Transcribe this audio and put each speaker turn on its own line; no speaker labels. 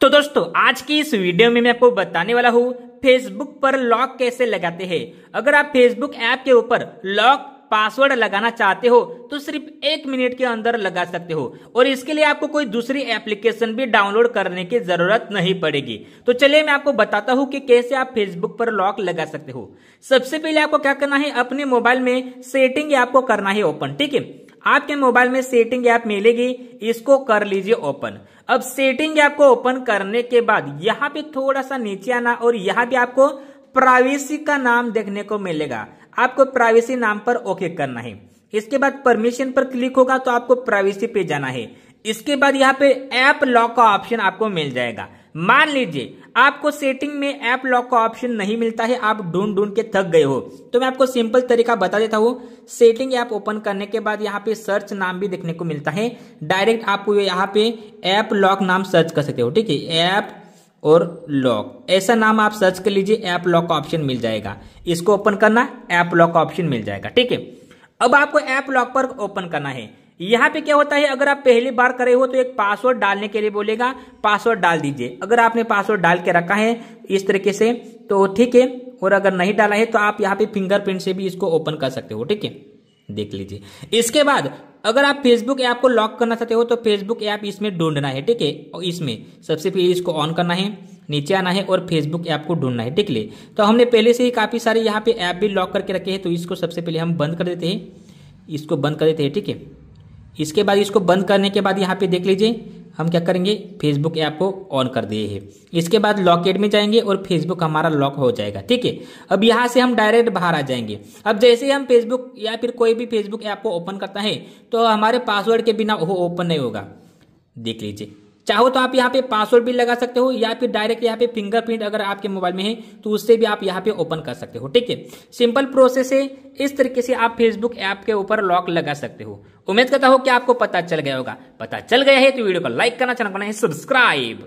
तो दोस्तों आज की इस वीडियो में मैं आपको बताने वाला हूँ फेसबुक पर लॉक कैसे लगाते हैं अगर आप फेसबुक ऐप के ऊपर लॉक पासवर्ड लगाना चाहते हो तो सिर्फ एक मिनट के अंदर लगा सकते हो और इसके लिए आपको कोई दूसरी एप्लीकेशन भी डाउनलोड करने की जरूरत नहीं पड़ेगी तो चलिए मैं आपको बताता हूँ कि कैसे आप फेसबुक पर लॉक लगा सकते हो सबसे पहले आपको क्या करना है अपने मोबाइल में सेटिंग आपको करना है ओपन ठीक है आपके मोबाइल में सेटिंग ऐप मिलेगी इसको कर लीजिए ओपन अब सेटिंग ऐप को ओपन करने के बाद यहाँ पे थोड़ा सा नीचे आना और यहाँ पे आपको प्राइवेसी का नाम देखने को मिलेगा आपको प्राइवेसी नाम पर ओके करना है इसके बाद परमिशन पर क्लिक होगा तो आपको प्राइवेसी पे जाना है इसके बाद यहाँ पे ऐप लॉक का ऑप्शन आपको मिल जाएगा मान लीजिए आपको सेटिंग में ऐप लॉक का ऑप्शन नहीं मिलता है आप ढूंढ ढूंढ के थक गए हो तो मैं आपको सिंपल तरीका बता देता हूँ सेटिंग ऐप ओपन करने के बाद यहाँ पे सर्च नाम भी देखने को मिलता है डायरेक्ट आपको यहाँ पे ऐप लॉक नाम सर्च कर सकते हो ठीक है ऐप और लॉक ऐसा नाम आप सर्च कर लीजिए ऐप लॉक का ऑप्शन मिल जाएगा इसको ओपन करना ऐप लॉक का ऑप्शन मिल जाएगा ठीक है अब आपको ऐप लॉक पर ओपन करना है यहाँ पे क्या होता है अगर आप पहली बार करे हो तो एक पासवर्ड डालने के लिए बोलेगा पासवर्ड डाल दीजिए अगर आपने पासवर्ड डाल के रखा है इस तरीके से तो ठीक है और अगर नहीं डाला है तो आप यहाँ पे फिंगरप्रिंट से भी इसको ओपन कर सकते हो ठीक है देख लीजिए इसके बाद अगर आप फेसबुक ऐप को लॉक करना चाहते हो तो फेसबुक ऐप इसमें ढूंढना है ठीक है और इसमें सबसे पहले इसको ऑन करना है नीचे आना है और फेसबुक ऐप को ढूंढना है ठीक है तो हमने पहले से ही काफ़ी सारे यहाँ पे ऐप भी लॉक करके रखे हैं तो इसको सबसे पहले हम बंद कर देते हैं इसको बंद कर देते हैं ठीक है इसके बाद इसको बंद करने के बाद यहाँ पे देख लीजिए हम क्या करेंगे फेसबुक ऐप को ऑन कर दिए है इसके बाद लॉकेट में जाएंगे और फेसबुक हमारा लॉक हो जाएगा ठीक है अब यहाँ से हम डायरेक्ट बाहर आ जाएंगे अब जैसे ही हम फेसबुक या फिर कोई भी फेसबुक ऐप को ओपन करता है तो हमारे पासवर्ड के बिना वो ओपन नहीं होगा देख लीजिए चाहो तो आप यहाँ पे पासवर्ड भी लगा सकते हो या फिर डायरेक्ट यहाँ पे फिंगरप्रिंट अगर आपके मोबाइल में है तो उससे भी आप यहाँ पे ओपन कर सकते हो ठीक है सिंपल प्रोसेस है इस तरीके से आप फेसबुक ऐप के ऊपर लॉक लगा सकते हो उम्मीद करता हो कि आपको पता चल गया होगा पता चल गया है तो वीडियो को लाइक करना चैनल बनाए सब्सक्राइब